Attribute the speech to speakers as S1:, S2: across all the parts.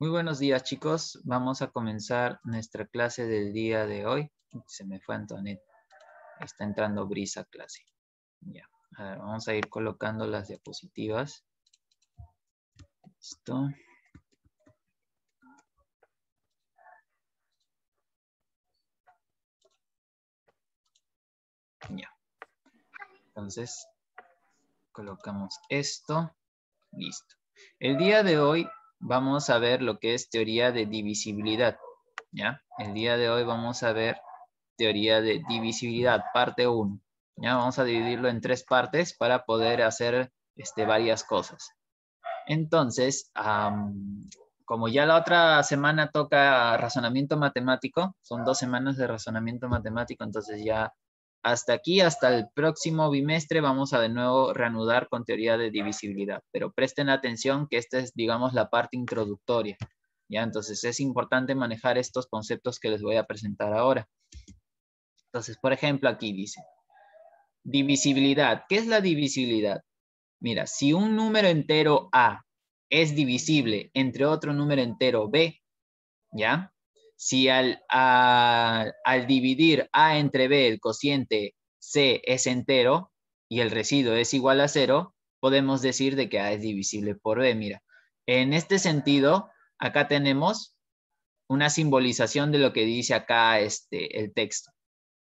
S1: Muy buenos días chicos, vamos a comenzar nuestra clase del día de hoy. Se me fue Antonet, está entrando brisa clase. Ya, a ver, vamos a ir colocando las diapositivas. Listo. Ya. Entonces, colocamos esto. Listo. El día de hoy vamos a ver lo que es teoría de divisibilidad. ¿ya? El día de hoy vamos a ver teoría de divisibilidad, parte 1. ¿ya? Vamos a dividirlo en tres partes para poder hacer este, varias cosas. Entonces, como ya la otra semana toca razonamiento matemático, son dos semanas de razonamiento matemático, entonces ya hasta aquí, hasta el próximo bimestre, vamos a de nuevo reanudar con teoría de divisibilidad. Pero presten atención que esta es, digamos, la parte introductoria. ¿ya? Entonces es importante manejar estos conceptos que les voy a presentar ahora. Entonces, por ejemplo, aquí dice, divisibilidad. ¿Qué es la divisibilidad? Mira, si un número entero A es divisible entre otro número entero B, ¿ya? si al, dividir A entre B el cociente C es entero y el residuo es igual a cero, podemos decir de que A es divisible por B. Mira, en este sentido, acá tenemos una simbolización de lo que dice acá este, el texto.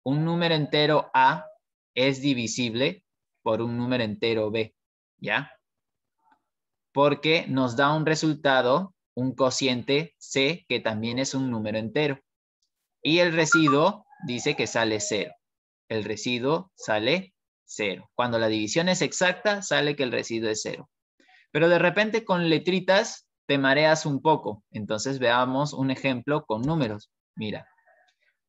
S1: Un número entero A es divisible por un número entero B, ¿ya? Porque nos da un resultado un cociente C, que también es un número entero. Y el residuo dice que sale cero. El residuo sale cero. Cuando la división es exacta, sale que el residuo es cero. Pero de repente con letritas te mareas un poco. Entonces veamos un ejemplo con números. Mira,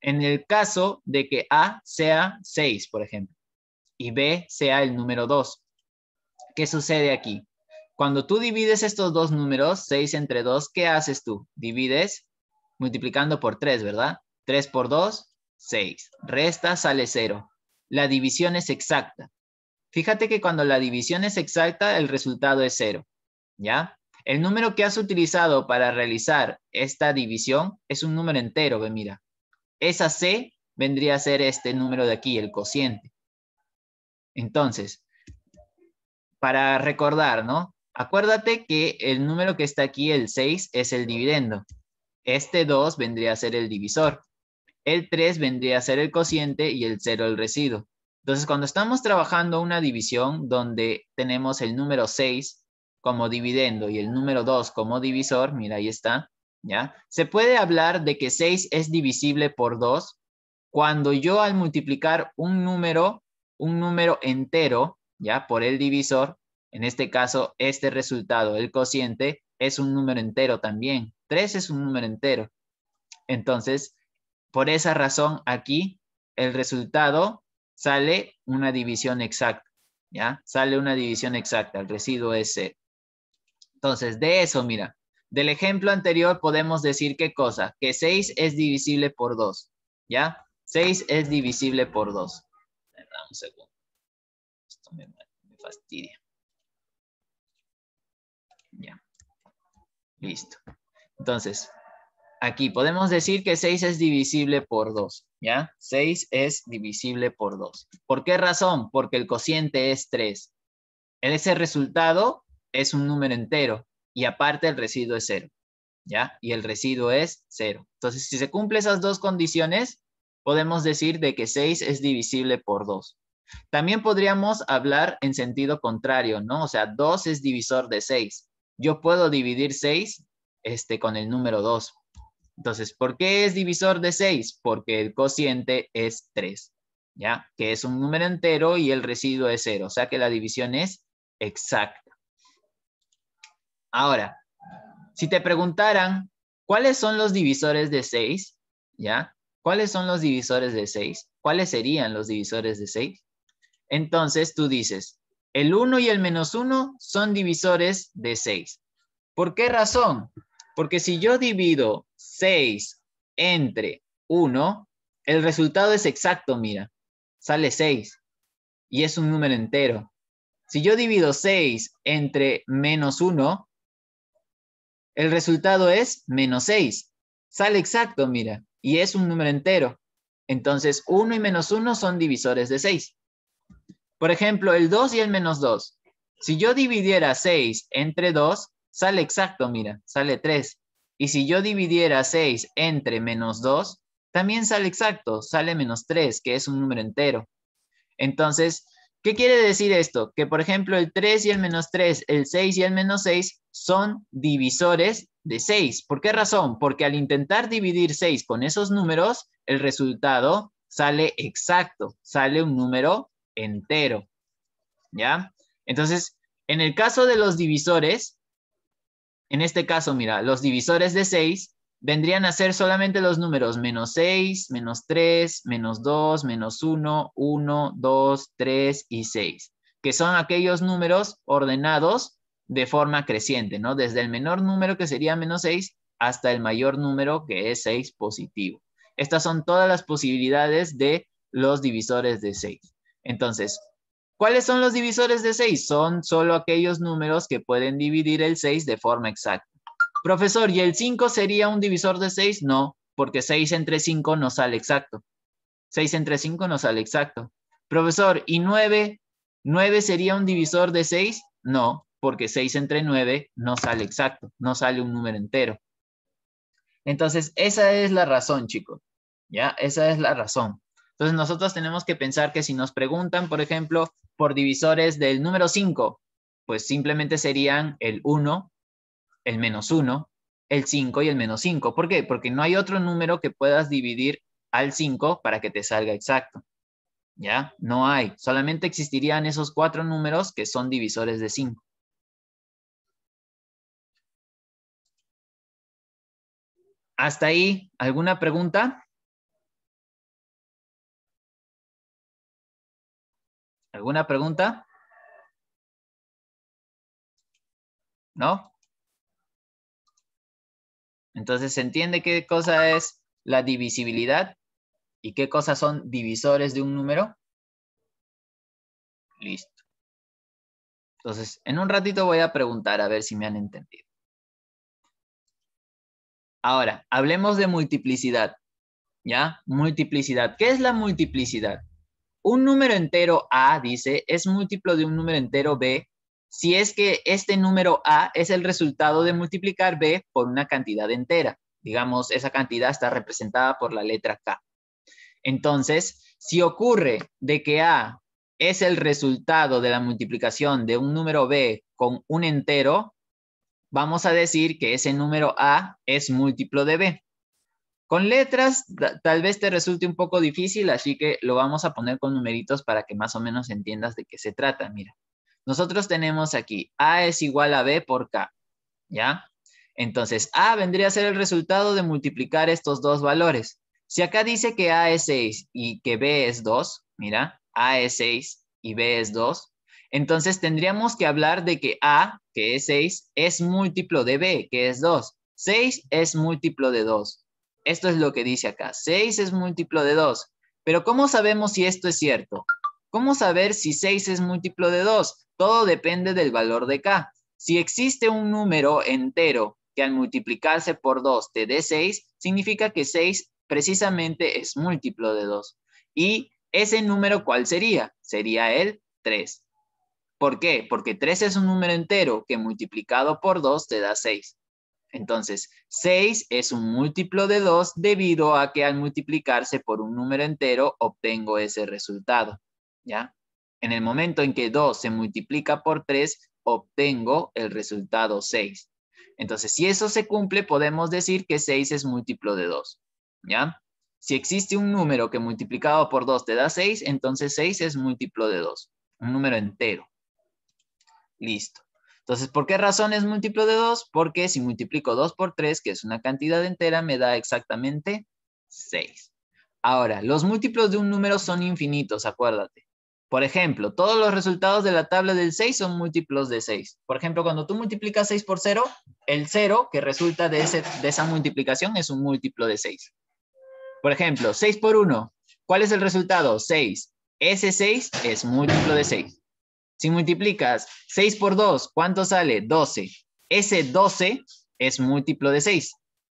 S1: en el caso de que A sea 6, por ejemplo, y B sea el número 2, ¿qué sucede aquí? Cuando tú divides estos dos números, 6 entre 2, ¿qué haces tú? Divides multiplicando por 3, ¿verdad? 3 por 2, 6. Resta, sale 0. La división es exacta. Fíjate que cuando la división es exacta, el resultado es 0. ¿Ya? El número que has utilizado para realizar esta división es un número entero, ve, mira. Esa C vendría a ser este número de aquí, el cociente. Entonces, para recordar, ¿no? Acuérdate que el número que está aquí, el 6, es el dividendo. Este 2 vendría a ser el divisor. El 3 vendría a ser el cociente y el 0 el residuo. Entonces, cuando estamos trabajando una división donde tenemos el número 6 como dividendo y el número 2 como divisor, mira, ahí está, ¿ya? Se puede hablar de que 6 es divisible por 2 cuando yo al multiplicar un número, un número entero, ¿ya? Por el divisor, en este caso, este resultado, el cociente, es un número entero también. 3 es un número entero. Entonces, por esa razón, aquí el resultado sale una división exacta, ¿ya? Sale una división exacta, el residuo es C. Entonces, de eso, mira, del ejemplo anterior podemos decir qué cosa, que 6 es divisible por 2, ¿ya? 6 es divisible por 2.
S2: un segundo. Esto me fastidia.
S1: Listo. Entonces, aquí podemos decir que 6 es divisible por 2, ¿ya? 6 es divisible por 2. ¿Por qué razón? Porque el cociente es 3. Ese resultado es un número entero y aparte el residuo es 0, ¿ya? Y el residuo es 0. Entonces, si se cumplen esas dos condiciones, podemos decir de que 6 es divisible por 2. También podríamos hablar en sentido contrario, ¿no? O sea, 2 es divisor de 6 yo puedo dividir 6 este, con el número 2. Entonces, ¿por qué es divisor de 6? Porque el cociente es 3, ¿ya? Que es un número entero y el residuo es 0, o sea que la división es exacta. Ahora, si te preguntaran, ¿cuáles son los divisores de 6? ¿Ya? ¿Cuáles son los divisores de 6? ¿Cuáles serían los divisores de 6? Entonces tú dices, el 1 y el menos 1 son divisores de 6. ¿Por qué razón? Porque si yo divido 6 entre 1, el resultado es exacto, mira. Sale 6 y es un número entero. Si yo divido 6 entre menos 1, el resultado es menos 6. Sale exacto, mira, y es un número entero. Entonces, 1 y menos 1 son divisores de 6. Por ejemplo, el 2 y el menos 2. Si yo dividiera 6 entre 2, sale exacto, mira, sale 3. Y si yo dividiera 6 entre menos 2, también sale exacto, sale menos 3, que es un número entero. Entonces, ¿qué quiere decir esto? Que, por ejemplo, el 3 y el menos 3, el 6 y el menos 6 son divisores de 6. ¿Por qué razón? Porque al intentar dividir 6 con esos números, el resultado sale exacto, sale un número entero. ¿Ya? Entonces, en el caso de los divisores, en este caso, mira, los divisores de 6 vendrían a ser solamente los números menos 6, menos 3, menos 2, menos 1, 1, 2, 3 y 6, que son aquellos números ordenados de forma creciente, ¿no? Desde el menor número que sería menos 6 hasta el mayor número que es 6 positivo. Estas son todas las posibilidades de los divisores de 6. Entonces, ¿cuáles son los divisores de 6? Son solo aquellos números que pueden dividir el 6 de forma exacta. Profesor, ¿y el 5 sería un divisor de 6? No, porque 6 entre 5 no sale exacto. 6 entre 5 no sale exacto. Profesor, ¿y 9? ¿9 sería un divisor de 6? No, porque 6 entre 9 no sale exacto, no sale un número entero. Entonces, esa es la razón, chicos. ¿Ya? Esa es la razón. Entonces nosotros tenemos que pensar que si nos preguntan, por ejemplo, por divisores del número 5, pues simplemente serían el 1, el menos 1, el 5 y el menos 5. ¿Por qué? Porque no hay otro número que puedas dividir al 5 para que te salga exacto. ¿Ya? No hay. Solamente existirían esos cuatro números que son divisores de 5.
S2: ¿Hasta ahí alguna pregunta? ¿Alguna pregunta? ¿No? Entonces se entiende qué cosa es la
S1: divisibilidad y qué cosas son divisores de un número. Listo. Entonces, en un ratito voy a preguntar a ver si me han entendido. Ahora, hablemos de multiplicidad. ¿Ya? Multiplicidad. ¿Qué es la multiplicidad? un número entero A, dice, es múltiplo de un número entero B si es que este número A es el resultado de multiplicar B por una cantidad entera. Digamos, esa cantidad está representada por la letra K. Entonces, si ocurre de que A es el resultado de la multiplicación de un número B con un entero, vamos a decir que ese número A es múltiplo de B. Con letras tal vez te resulte un poco difícil, así que lo vamos a poner con numeritos para que más o menos entiendas de qué se trata. Mira, nosotros tenemos aquí A es igual a B por K, ¿ya? Entonces A vendría a ser el resultado de multiplicar estos dos valores. Si acá dice que A es 6 y que B es 2, mira, A es 6 y B es 2, entonces tendríamos que hablar de que A, que es 6, es múltiplo de B, que es 2. 6 es múltiplo de 2. Esto es lo que dice acá. 6 es múltiplo de 2. Pero ¿cómo sabemos si esto es cierto? ¿Cómo saber si 6 es múltiplo de 2? Todo depende del valor de k. Si existe un número entero que al multiplicarse por 2 te dé 6, significa que 6 precisamente es múltiplo de 2. ¿Y ese número cuál sería? Sería el 3. ¿Por qué? Porque 3 es un número entero que multiplicado por 2 te da 6. Entonces, 6 es un múltiplo de 2 debido a que al multiplicarse por un número entero obtengo ese resultado. ¿Ya? En el momento en que 2 se multiplica por 3, obtengo el resultado 6. Entonces, si eso se cumple, podemos decir que 6 es múltiplo de 2. ¿Ya? Si existe un número que multiplicado por 2 te da 6, entonces 6 es múltiplo de 2. Un número entero. Listo. Entonces, ¿por qué razón es múltiplo de 2? Porque si multiplico 2 por 3, que es una cantidad entera, me da exactamente 6. Ahora, los múltiplos de un número son infinitos, acuérdate. Por ejemplo, todos los resultados de la tabla del 6 son múltiplos de 6. Por ejemplo, cuando tú multiplicas 6 por 0, el 0 que resulta de, de esa multiplicación es un múltiplo de 6. Por ejemplo, 6 por 1. ¿Cuál es el resultado? 6. Ese 6 es múltiplo de 6. Si multiplicas 6 por 2, ¿cuánto sale? 12. Ese 12 es múltiplo de 6.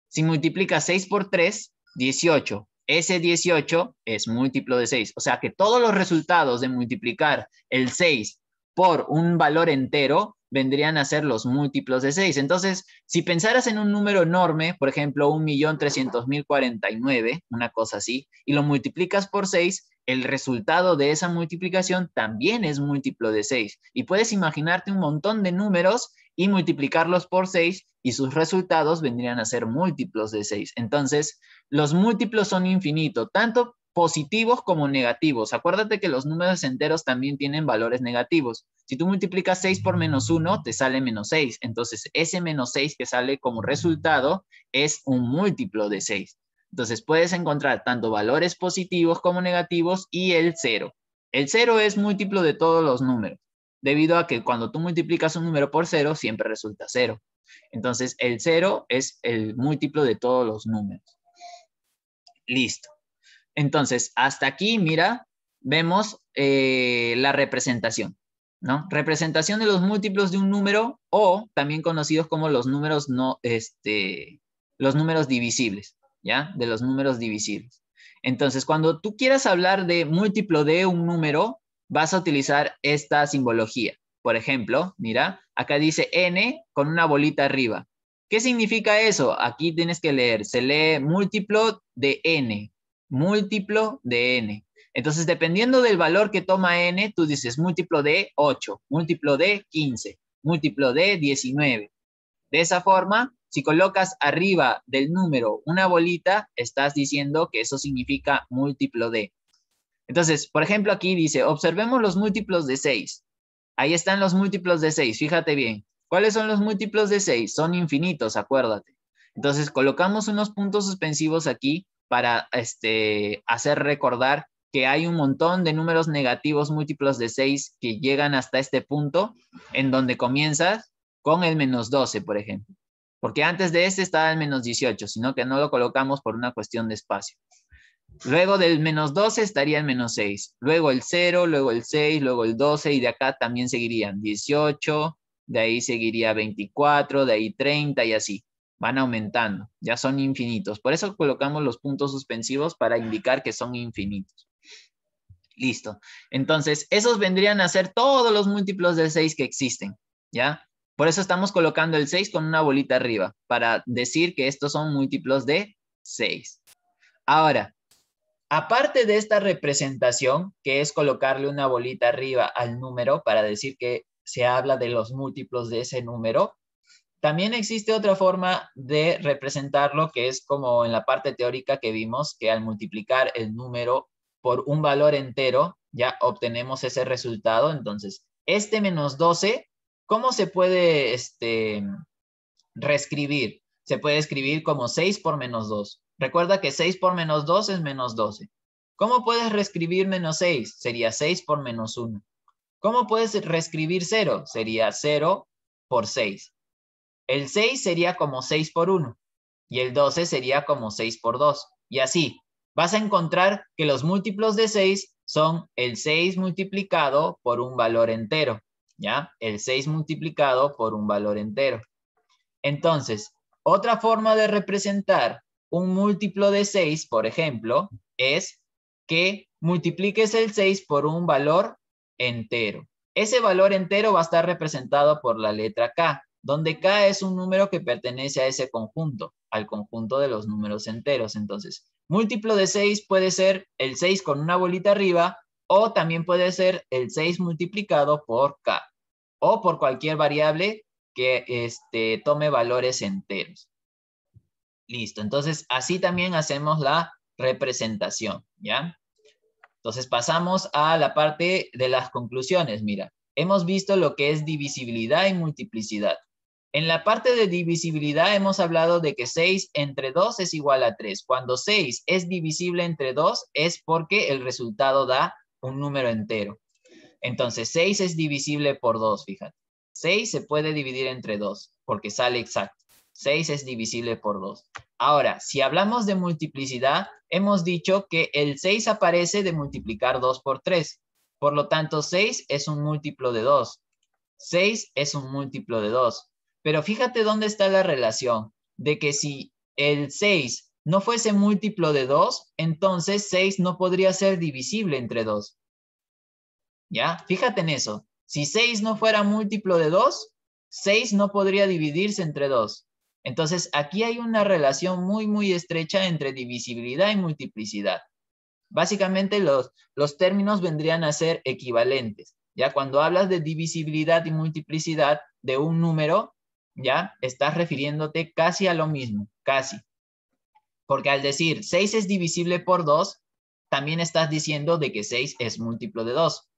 S1: Si multiplicas 6 por 3, 18. Ese 18 es múltiplo de 6. O sea que todos los resultados de multiplicar el 6 por un valor entero vendrían a ser los múltiplos de 6. Entonces, si pensaras en un número enorme, por ejemplo, 1.300.049, una cosa así, y lo multiplicas por 6, el resultado de esa multiplicación también es múltiplo de 6. Y puedes imaginarte un montón de números y multiplicarlos por 6 y sus resultados vendrían a ser múltiplos de 6. Entonces, los múltiplos son infinitos, tanto positivos como negativos. Acuérdate que los números enteros también tienen valores negativos. Si tú multiplicas 6 por menos 1, te sale menos 6. Entonces, ese menos 6 que sale como resultado es un múltiplo de 6. Entonces puedes encontrar tanto valores positivos como negativos y el cero. El cero es múltiplo de todos los números, debido a que cuando tú multiplicas un número por cero, siempre resulta cero. Entonces el cero es el múltiplo de todos los números. Listo. Entonces, hasta aquí, mira, vemos eh, la representación. ¿no? Representación de los múltiplos de un número o también conocidos como los números no, este, los números divisibles. De los números divisibles. Entonces, cuando tú quieras hablar de múltiplo de un número, vas a utilizar esta simbología. Por ejemplo, mira, acá dice n con una bolita arriba. ¿Qué significa eso? Aquí tienes que leer, se lee múltiplo de n, múltiplo de n. Entonces, dependiendo del valor que toma n, tú dices múltiplo de 8, múltiplo de 15, múltiplo de 19. De esa forma, si colocas arriba del número una bolita, estás diciendo que eso significa múltiplo de. Entonces, por ejemplo, aquí dice, observemos los múltiplos de 6. Ahí están los múltiplos de 6, fíjate bien. ¿Cuáles son los múltiplos de 6? Son infinitos, acuérdate. Entonces, colocamos unos puntos suspensivos aquí para este, hacer recordar que hay un montón de números negativos múltiplos de 6 que llegan hasta este punto en donde comienzas con el menos 12, por ejemplo porque antes de este estaba el menos 18, sino que no lo colocamos por una cuestión de espacio. Luego del menos 12 estaría el menos 6, luego el 0, luego el 6, luego el 12 y de acá también seguirían 18, de ahí seguiría 24, de ahí 30 y así. Van aumentando, ya son infinitos. Por eso colocamos los puntos suspensivos para indicar que son infinitos. Listo. Entonces, esos vendrían a ser todos los múltiplos del 6 que existen, ¿ya? Por eso estamos colocando el 6 con una bolita arriba, para decir que estos son múltiplos de 6. Ahora, aparte de esta representación, que es colocarle una bolita arriba al número para decir que se habla de los múltiplos de ese número, también existe otra forma de representarlo que es como en la parte teórica que vimos, que al multiplicar el número por un valor entero, ya obtenemos ese resultado. Entonces, este menos 12 ¿Cómo se puede este, reescribir? Se puede escribir como 6 por menos 2. Recuerda que 6 por menos 2 es menos 12. ¿Cómo puedes reescribir menos 6? Sería 6 por menos 1. ¿Cómo puedes reescribir 0? Sería 0 por 6. El 6 sería como 6 por 1 y el 12 sería como 6 por 2. Y así, vas a encontrar que los múltiplos de 6 son el 6 multiplicado por un valor entero. ¿ya? El 6 multiplicado por un valor entero. Entonces, otra forma de representar un múltiplo de 6, por ejemplo, es que multipliques el 6 por un valor entero. Ese valor entero va a estar representado por la letra K, donde K es un número que pertenece a ese conjunto, al conjunto de los números enteros. Entonces, múltiplo de 6 puede ser el 6 con una bolita arriba o también puede ser el 6 multiplicado por k, o por cualquier variable que este, tome valores enteros. Listo, entonces así también hacemos la representación, ¿ya? Entonces pasamos a la parte de las conclusiones, mira. Hemos visto lo que es divisibilidad y multiplicidad. En la parte de divisibilidad hemos hablado de que 6 entre 2 es igual a 3. Cuando 6 es divisible entre 2 es porque el resultado da un número entero. Entonces, 6 es divisible por 2, fíjate. 6 se puede dividir entre 2 porque sale exacto. 6 es divisible por 2. Ahora, si hablamos de multiplicidad, hemos dicho que el 6 aparece de multiplicar 2 por 3. Por lo tanto, 6 es un múltiplo de 2. 6 es un múltiplo de 2. Pero fíjate dónde está la relación de que si el 6 no fuese múltiplo de 2, entonces 6 no podría ser divisible entre 2. ¿Ya? Fíjate en eso. Si 6 no fuera múltiplo de 2, 6 no podría dividirse entre 2. Entonces, aquí hay una relación muy, muy estrecha entre divisibilidad y multiplicidad. Básicamente, los, los términos vendrían a ser equivalentes. Ya cuando hablas de divisibilidad y multiplicidad de un número, ya estás refiriéndote casi a lo mismo, casi porque al decir 6 es divisible por 2, también estás diciendo de que 6 es múltiplo de 2.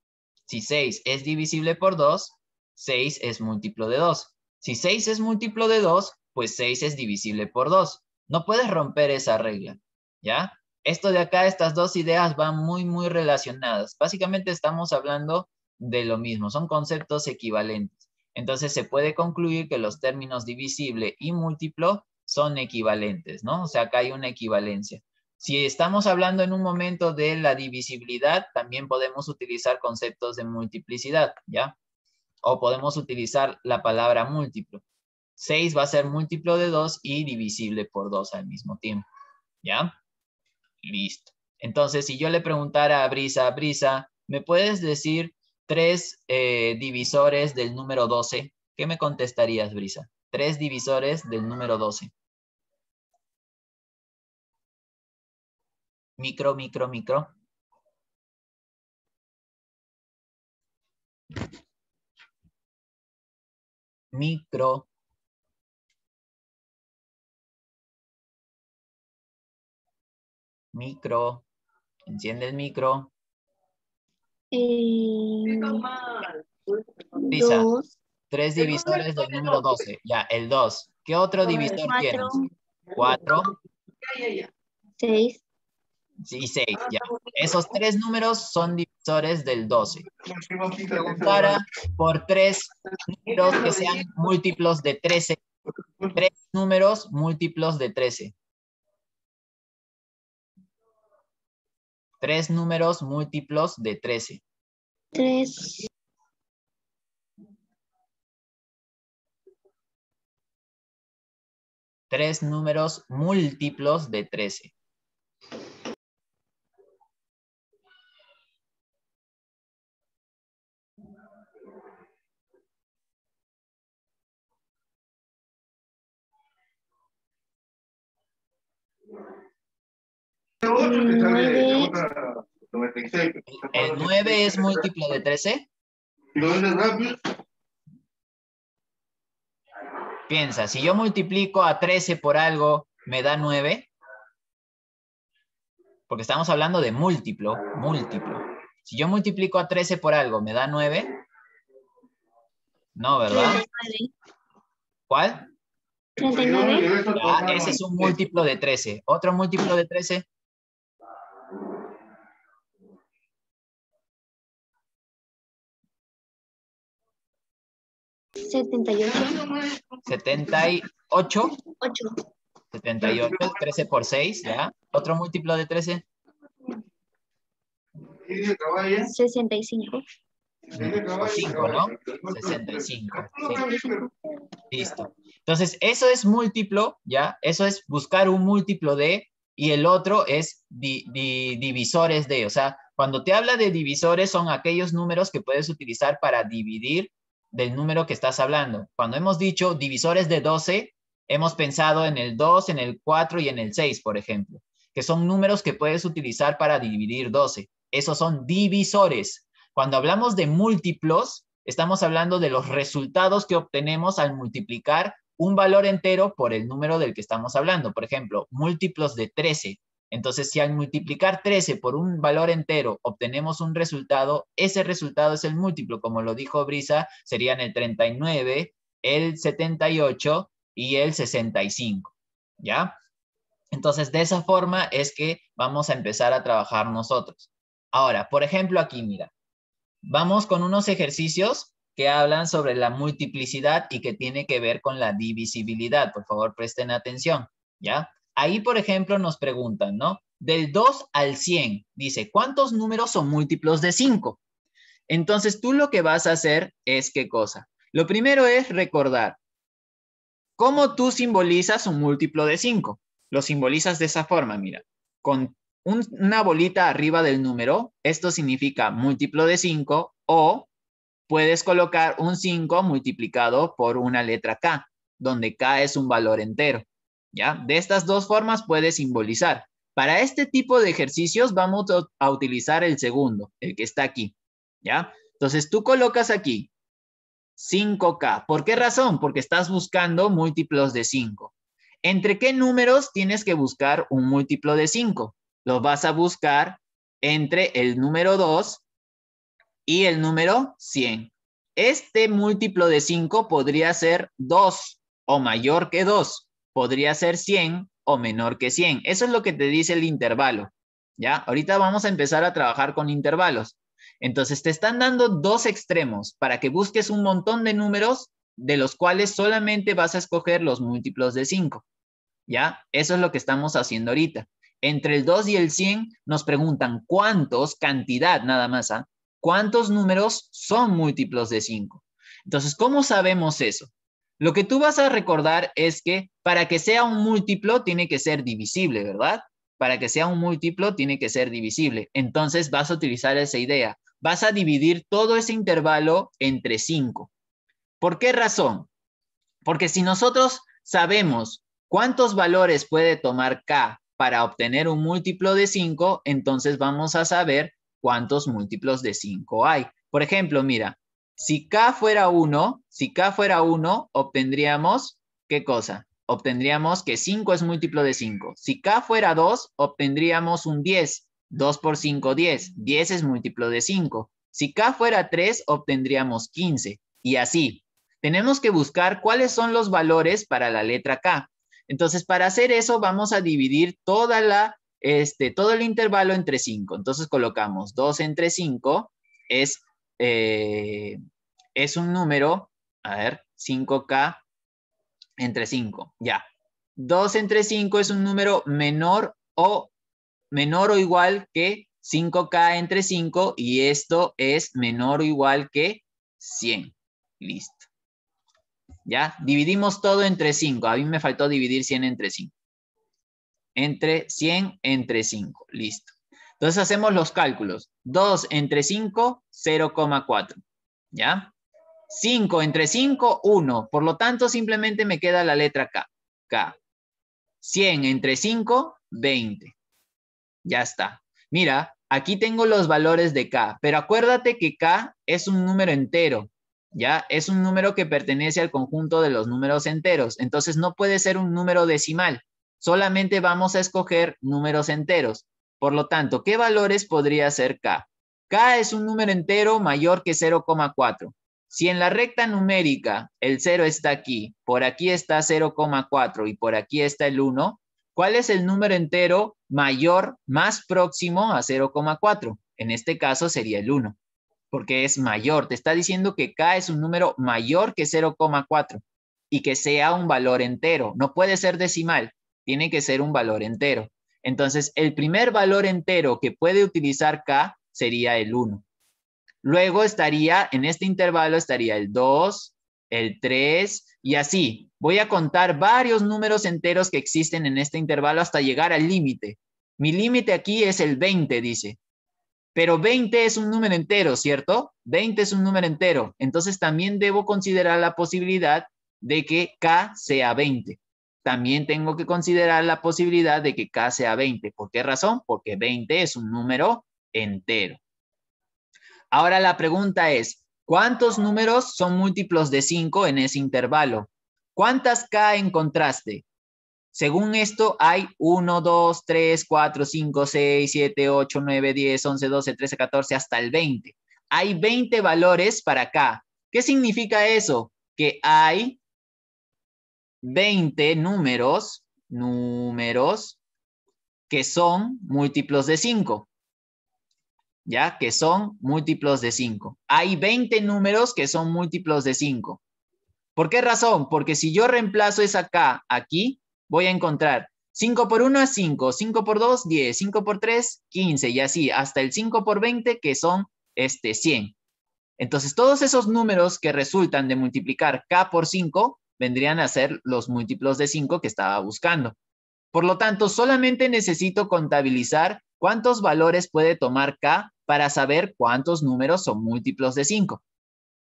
S1: Si 6 es divisible por 2, 6 es múltiplo de 2. Si 6 es múltiplo de 2, pues 6 es divisible por 2. No puedes romper esa regla, ¿ya? Esto de acá, estas dos ideas van muy, muy relacionadas. Básicamente estamos hablando de lo mismo, son conceptos equivalentes. Entonces se puede concluir que los términos divisible y múltiplo son equivalentes, ¿no? O sea, acá hay una equivalencia. Si estamos hablando en un momento de la divisibilidad, también podemos utilizar conceptos de multiplicidad, ¿ya? O podemos utilizar la palabra múltiplo. 6 va a ser múltiplo de 2 y divisible por 2 al mismo tiempo, ¿ya? Listo. Entonces, si yo le preguntara a Brisa, Brisa, ¿me puedes decir tres eh, divisores del número 12? ¿Qué me contestarías, Brisa? tres divisores del número 12.
S2: Micro, micro, micro. Micro.
S1: Micro. Enciende el micro.
S2: Eh, dos,
S1: Tres divisores del número 12. Ya, el 2. ¿Qué otro divisor cuatro. tienes? 4. 6. Sí, 6. Ah, ya. Esos tres números son divisores del 12. Para por tres este números que sean múltiplos de 13. Tres números múltiplos de 13. Tres números múltiplos de 13. Tres.
S2: tres números múltiplos de 13. ¿El 9 es múltiplo de 13? rápido,
S1: Piensa, si yo multiplico a 13 por algo, ¿me da 9? Porque estamos hablando de múltiplo, múltiplo. Si yo multiplico a 13 por algo, ¿me da 9? No, ¿verdad? ¿Cuál? Ah, ese es un múltiplo de 13. ¿Otro múltiplo
S2: de 13? 78. 78.
S1: 8. 78, 13 por 6, ¿ya? ¿Otro múltiplo de 13?
S2: 65. 5, ¿no? 65.
S1: Listo. Entonces, eso es múltiplo, ¿ya? Eso es buscar un múltiplo de y el otro es divisores de. O sea, cuando te habla de divisores son aquellos números que puedes utilizar para dividir del número que estás hablando. Cuando hemos dicho divisores de 12, hemos pensado en el 2, en el 4 y en el 6, por ejemplo, que son números que puedes utilizar para dividir 12. Esos son divisores. Cuando hablamos de múltiplos, estamos hablando de los resultados que obtenemos al multiplicar un valor entero por el número del que estamos hablando. Por ejemplo, múltiplos de 13. Entonces, si al multiplicar 13 por un valor entero obtenemos un resultado, ese resultado es el múltiplo, como lo dijo Brisa, serían el 39, el 78 y el 65, ¿ya? Entonces, de esa forma es que vamos a empezar a trabajar nosotros. Ahora, por ejemplo, aquí, mira, vamos con unos ejercicios que hablan sobre la multiplicidad y que tiene que ver con la divisibilidad. Por favor, presten atención, ¿ya? Ahí, por ejemplo, nos preguntan, ¿no? Del 2 al 100, dice, ¿cuántos números son múltiplos de 5? Entonces, tú lo que vas a hacer es qué cosa. Lo primero es recordar cómo tú simbolizas un múltiplo de 5. Lo simbolizas de esa forma, mira, con una bolita arriba del número, esto significa múltiplo de 5 o puedes colocar un 5 multiplicado por una letra K, donde K es un valor entero. De estas dos formas puede simbolizar. Para este tipo de ejercicios vamos a utilizar el segundo, el que está aquí, ¿ya? Entonces tú colocas aquí 5K. ¿Por qué razón? Porque estás buscando múltiplos de 5. ¿Entre qué números tienes que buscar un múltiplo de 5? Lo vas a buscar entre el número 2 y el número 100. Este múltiplo de 5 podría ser 2 o mayor que 2 podría ser 100 o menor que 100. Eso es lo que te dice el intervalo. ¿Ya? Ahorita vamos a empezar a trabajar con intervalos. Entonces te están dando dos extremos para que busques un montón de números de los cuales solamente vas a escoger los múltiplos de 5. ¿Ya? Eso es lo que estamos haciendo ahorita. Entre el 2 y el 100 nos preguntan cuántos, cantidad nada más, ¿ah? ¿cuántos números son múltiplos de 5? Entonces, ¿cómo sabemos eso? Lo que tú vas a recordar es que para que sea un múltiplo tiene que ser divisible, ¿verdad? Para que sea un múltiplo tiene que ser divisible. Entonces vas a utilizar esa idea. Vas a dividir todo ese intervalo entre 5. ¿Por qué razón? Porque si nosotros sabemos cuántos valores puede tomar K para obtener un múltiplo de 5, entonces vamos a saber cuántos múltiplos de 5 hay. Por ejemplo, mira, si K fuera 1, si K fuera 1, obtendríamos, ¿qué cosa? Obtendríamos que 5 es múltiplo de 5. Si K fuera 2, obtendríamos un 10. 2 por 5, 10. 10 es múltiplo de 5. Si K fuera 3, obtendríamos 15. Y así, tenemos que buscar cuáles son los valores para la letra K. Entonces, para hacer eso, vamos a dividir toda la, este, todo el intervalo entre 5. Entonces, colocamos 2 entre 5, es, eh, es un número a ver, 5K entre 5, ya. 2 entre 5 es un número menor o menor o igual que 5K entre 5 y esto es menor o igual que 100. Listo. ¿Ya? Dividimos todo entre 5. A mí me faltó dividir 100 entre 5. Entre 100 entre 5. Listo. Entonces hacemos los cálculos. 2 entre 5, 0,4. ¿Ya? 5 entre 5, 1. Por lo tanto, simplemente me queda la letra K. K. 100 entre 5, 20. Ya está. Mira, aquí tengo los valores de K, pero acuérdate que K es un número entero. ¿Ya? Es un número que pertenece al conjunto de los números enteros. Entonces no puede ser un número decimal. Solamente vamos a escoger números enteros. Por lo tanto, ¿qué valores podría ser K? K es un número entero mayor que 0,4. Si en la recta numérica el 0 está aquí, por aquí está 0,4 y por aquí está el 1, ¿cuál es el número entero mayor, más próximo a 0,4? En este caso sería el 1, porque es mayor. Te está diciendo que K es un número mayor que 0,4 y que sea un valor entero. No puede ser decimal, tiene que ser un valor entero. Entonces, el primer valor entero que puede utilizar K sería el 1. Luego estaría, en este intervalo estaría el 2, el 3 y así. Voy a contar varios números enteros que existen en este intervalo hasta llegar al límite. Mi límite aquí es el 20, dice. Pero 20 es un número entero, ¿cierto? 20 es un número entero. Entonces también debo considerar la posibilidad de que K sea 20. También tengo que considerar la posibilidad de que K sea 20. ¿Por qué razón? Porque 20 es un número entero. Ahora la pregunta es, ¿cuántos números son múltiplos de 5 en ese intervalo? ¿Cuántas K encontraste? Según esto, hay 1, 2, 3, 4, 5, 6, 7, 8, 9, 10, 11, 12, 13, 14, hasta el 20. Hay 20 valores para K. ¿Qué significa eso? Que hay 20 números, números, que son múltiplos de 5. ¿ya? Que son múltiplos de 5. Hay 20 números que son múltiplos de 5. ¿Por qué razón? Porque si yo reemplazo esa K aquí, voy a encontrar 5 por 1 es 5, 5 por 2, 10, 5 por 3, 15 y así hasta el 5 por 20 que son este 100. Entonces todos esos números que resultan de multiplicar K por 5 vendrían a ser los múltiplos de 5 que estaba buscando. Por lo tanto, solamente necesito contabilizar ¿Cuántos valores puede tomar K para saber cuántos números son múltiplos de 5?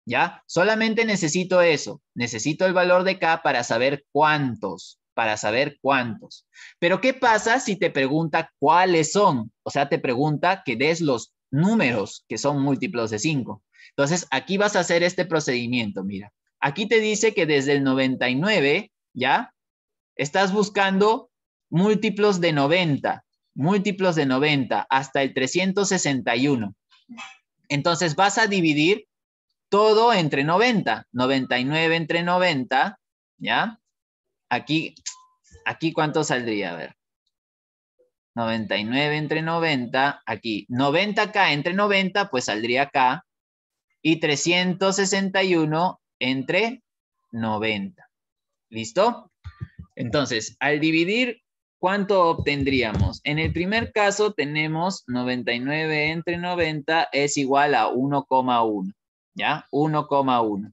S1: ¿Ya? Solamente necesito eso. Necesito el valor de K para saber cuántos, para saber cuántos. Pero ¿qué pasa si te pregunta cuáles son? O sea, te pregunta que des los números que son múltiplos de 5. Entonces, aquí vas a hacer este procedimiento, mira. Aquí te dice que desde el 99, ¿ya? Estás buscando múltiplos de 90 múltiplos de 90 hasta el 361. Entonces vas a dividir todo entre 90, 99 entre 90, ¿ya? Aquí, aquí cuánto saldría, a ver. 99 entre 90, aquí. 90K entre 90, pues saldría acá. Y 361 entre 90. ¿Listo? Entonces, al dividir ¿cuánto obtendríamos? En el primer caso tenemos 99 entre 90 es igual a 1,1, ¿ya? 1,1.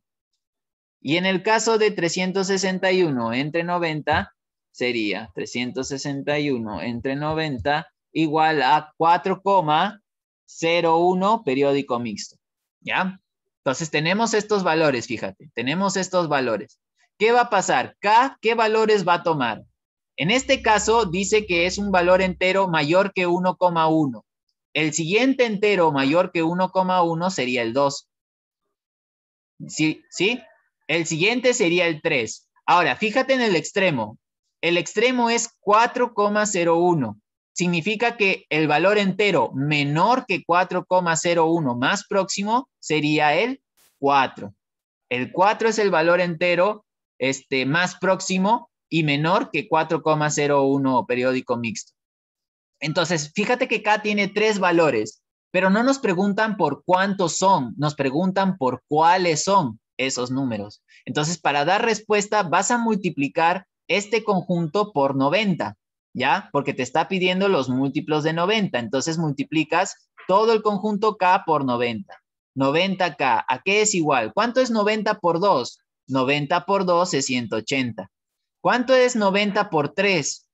S1: Y en el caso de 361 entre 90 sería 361 entre 90 igual a 4,01 periódico mixto, ¿ya? Entonces tenemos estos valores, fíjate, tenemos estos valores. ¿Qué va a pasar? K, ¿qué valores va a tomar? En este caso dice que es un valor entero mayor que 1,1. El siguiente entero mayor que 1,1 sería el 2. ¿Sí? El siguiente sería el 3. Ahora, fíjate en el extremo. El extremo es 4,01. Significa que el valor entero menor que 4,01 más próximo sería el 4. El 4 es el valor entero este, más próximo y menor que 4,01 periódico mixto. Entonces, fíjate que K tiene tres valores, pero no nos preguntan por cuántos son, nos preguntan por cuáles son esos números. Entonces, para dar respuesta, vas a multiplicar este conjunto por 90, ¿ya? Porque te está pidiendo los múltiplos de 90. Entonces, multiplicas todo el conjunto K por 90. 90K, ¿a qué es igual? ¿Cuánto es 90 por 2? 90 por 2 es 180. ¿Cuánto es 90 por 3?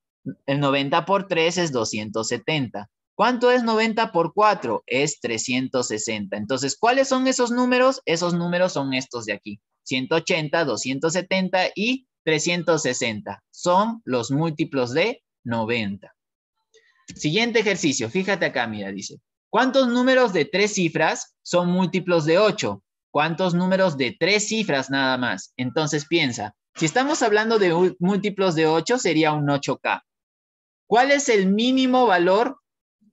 S1: El 90 por 3 es 270. ¿Cuánto es 90 por 4? Es 360. Entonces, ¿cuáles son esos números? Esos números son estos de aquí. 180, 270 y 360. Son los múltiplos de 90. Siguiente ejercicio. Fíjate acá, mira, dice. ¿Cuántos números de tres cifras son múltiplos de 8? ¿Cuántos números de tres cifras nada más? Entonces piensa, si estamos hablando de múltiplos de 8, sería un 8K. ¿Cuál es el mínimo valor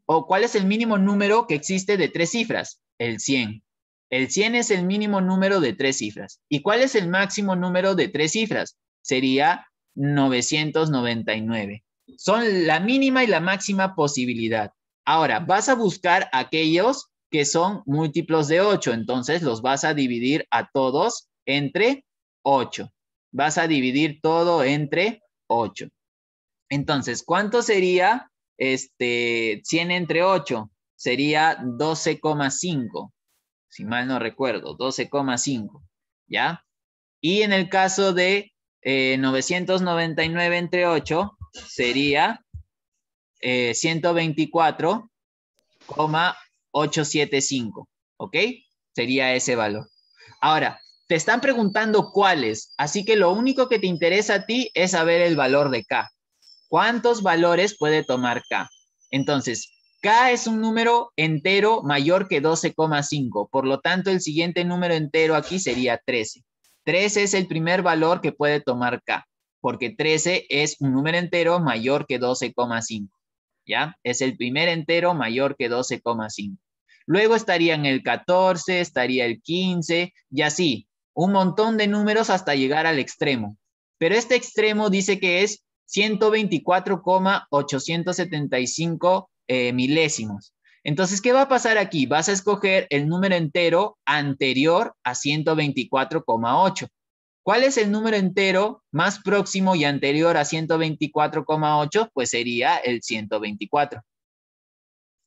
S1: o cuál es el mínimo número que existe de tres cifras? El 100. El 100 es el mínimo número de tres cifras. ¿Y cuál es el máximo número de tres cifras? Sería 999. Son la mínima y la máxima posibilidad. Ahora, vas a buscar aquellos que son múltiplos de 8, entonces los vas a dividir a todos entre 8 vas a dividir todo entre 8. Entonces, ¿cuánto sería este 100 entre 8? Sería 12,5, si mal no recuerdo, 12,5, ¿ya? Y en el caso de 999 eh, entre 8 sería eh, 124,875, ¿ok? Sería ese valor. Ahora, te están preguntando cuáles, así que lo único que te interesa a ti es saber el valor de K. ¿Cuántos valores puede tomar K? Entonces, K es un número entero mayor que 12,5. Por lo tanto, el siguiente número entero aquí sería 13. 13 es el primer valor que puede tomar K, porque 13 es un número entero mayor que 12,5. ¿Ya? Es el primer entero mayor que 12,5. Luego estarían el 14, estaría el 15 y así un montón de números hasta llegar al extremo. Pero este extremo dice que es 124,875 eh, milésimos. Entonces, ¿qué va a pasar aquí? Vas a escoger el número entero anterior a 124,8. ¿Cuál es el número entero más próximo y anterior a 124,8? Pues sería el 124.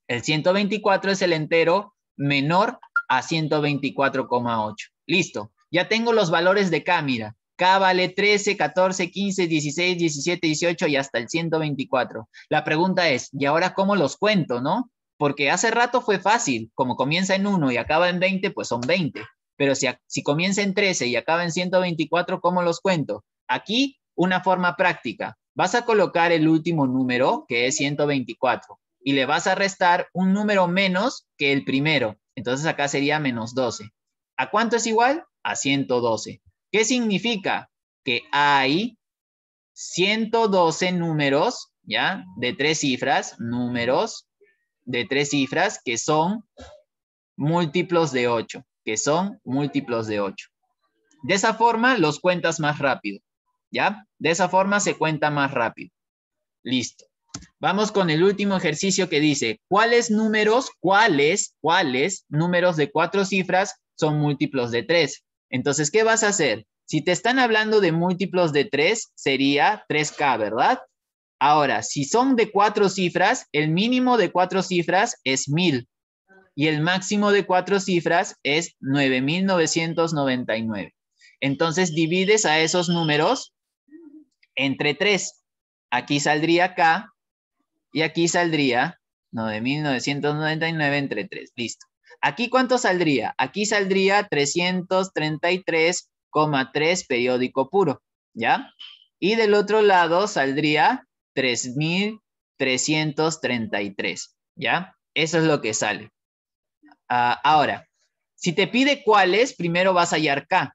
S1: El 124 es el entero menor a 124,8. Listo ya tengo los valores de K, mira. K vale 13, 14, 15, 16, 17, 18 y hasta el 124. La pregunta es, ¿y ahora cómo los cuento, no? Porque hace rato fue fácil, como comienza en 1 y acaba en 20, pues son 20. Pero si, si comienza en 13 y acaba en 124, ¿cómo los cuento? Aquí, una forma práctica. Vas a colocar el último número, que es 124, y le vas a restar un número menos que el primero. Entonces acá sería menos 12. ¿A cuánto es igual? a 112. ¿Qué significa? Que hay 112 números, ¿ya? De tres cifras, números de tres cifras que son múltiplos de 8, que son múltiplos de 8. De esa forma los cuentas más rápido, ¿ya? De esa forma se cuenta más rápido. Listo. Vamos con el último ejercicio que dice, ¿cuáles números, cuáles, cuáles números de cuatro cifras son múltiplos de 3? Entonces, ¿qué vas a hacer? Si te están hablando de múltiplos de 3, sería 3K, ¿verdad? Ahora, si son de cuatro cifras, el mínimo de cuatro cifras es 1000 y el máximo de cuatro cifras es 9999. Entonces divides a esos números entre 3. Aquí saldría K y aquí saldría 9999 entre 3. Listo. ¿Aquí cuánto saldría? Aquí saldría 333,3 periódico puro, ¿ya? Y del otro lado saldría 3,333, ¿ya? Eso es lo que sale. Ah, ahora, si te pide cuáles, primero vas a hallar K.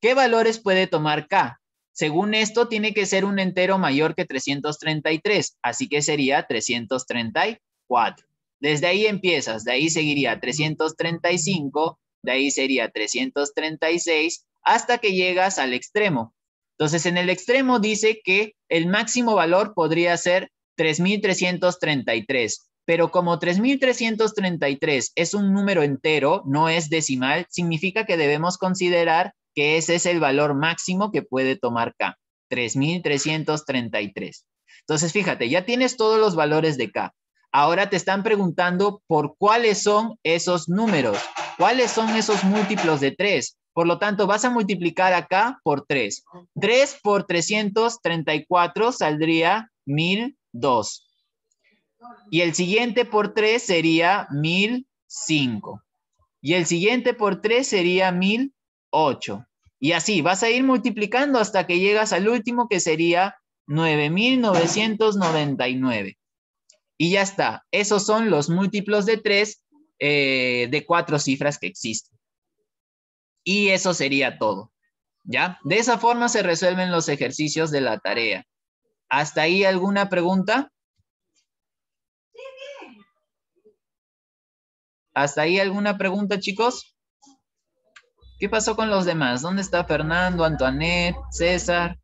S1: ¿Qué valores puede tomar K? Según esto, tiene que ser un entero mayor que 333, así que sería 334. Desde ahí empiezas, de ahí seguiría 335, de ahí sería 336, hasta que llegas al extremo. Entonces, en el extremo dice que el máximo valor podría ser 3333, pero como 3333 es un número entero, no es decimal, significa que debemos considerar que ese es el valor máximo que puede tomar K, 3333. Entonces, fíjate, ya tienes todos los valores de K ahora te están preguntando por cuáles son esos números, cuáles son esos múltiplos de 3. Por lo tanto, vas a multiplicar acá por 3. 3 por 334 saldría 1002. Y el siguiente por 3 sería 1005. Y el siguiente por 3 sería 1008. Y así, vas a ir multiplicando hasta que llegas al último que sería 9999. Y ya está. Esos son los múltiplos de tres eh, de cuatro cifras que existen. Y eso sería todo. ¿Ya? De esa forma se resuelven los ejercicios de la tarea. ¿Hasta ahí alguna pregunta? ¿Hasta ahí alguna pregunta, chicos? ¿Qué pasó con los demás? ¿Dónde está Fernando, Antoinette, César?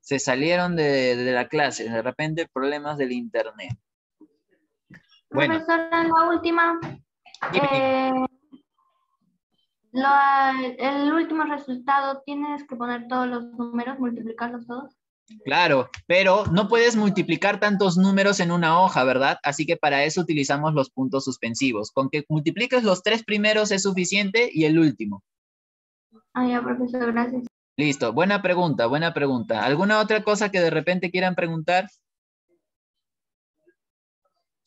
S1: se salieron de, la clase, de repente problemas del internet. Bueno. en
S2: la última. Eh, el último resultado, ¿tienes que poner todos los números, multiplicarlos todos?
S1: Claro, pero no puedes multiplicar tantos números en una hoja, ¿verdad? Así que para eso utilizamos los puntos suspensivos. Con que multipliques los tres primeros es suficiente y el último.
S2: Ah, ya, profesor, gracias.
S1: Listo, buena pregunta, buena pregunta. ¿Alguna otra cosa que de repente quieran preguntar?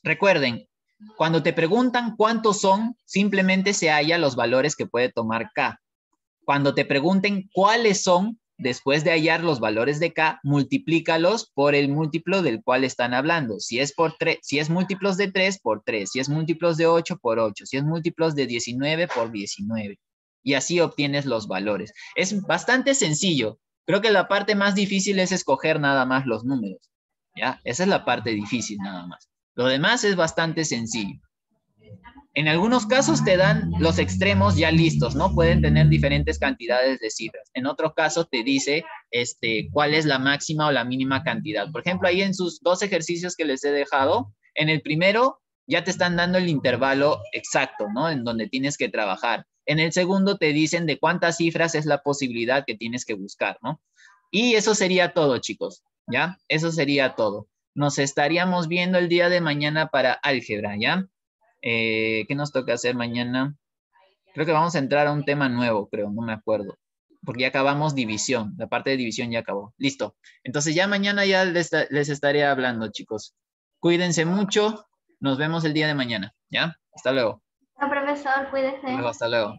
S1: Recuerden, cuando te preguntan cuántos son, simplemente se halla los valores que puede tomar K. Cuando te pregunten cuáles son, después de hallar los valores de K, multiplícalos por el múltiplo del cual están hablando. Si es, por si es múltiplos de 3, por 3. Si es múltiplos de 8, por 8. Si es múltiplos de 19, por 19 y así obtienes los valores. Es bastante sencillo. Creo que la parte más difícil es escoger nada más los números. ¿ya? Esa es la parte difícil nada más. Lo demás es bastante sencillo. En algunos casos te dan los extremos ya listos, ¿no? Pueden tener diferentes cantidades de cifras. En otros casos te dice este, cuál es la máxima o la mínima cantidad. Por ejemplo, ahí en sus dos ejercicios que les he dejado, en el primero ya te están dando el intervalo exacto, ¿no? En donde tienes que trabajar. En el segundo te dicen de cuántas cifras es la posibilidad que tienes que buscar, ¿no? Y eso sería todo, chicos, ¿ya? Eso sería todo. Nos estaríamos viendo el día de mañana para álgebra, ¿ya? Eh, ¿Qué nos toca hacer mañana? Creo que vamos a entrar a un tema nuevo, creo, no me acuerdo porque ya acabamos división, la parte de división ya acabó. Listo. Entonces ya mañana ya les, les, estaré hablando, chicos. Cuídense mucho. Nos vemos el día de mañana, ¿ya? Hasta luego
S2: profesor, cuídese. hasta
S1: luego.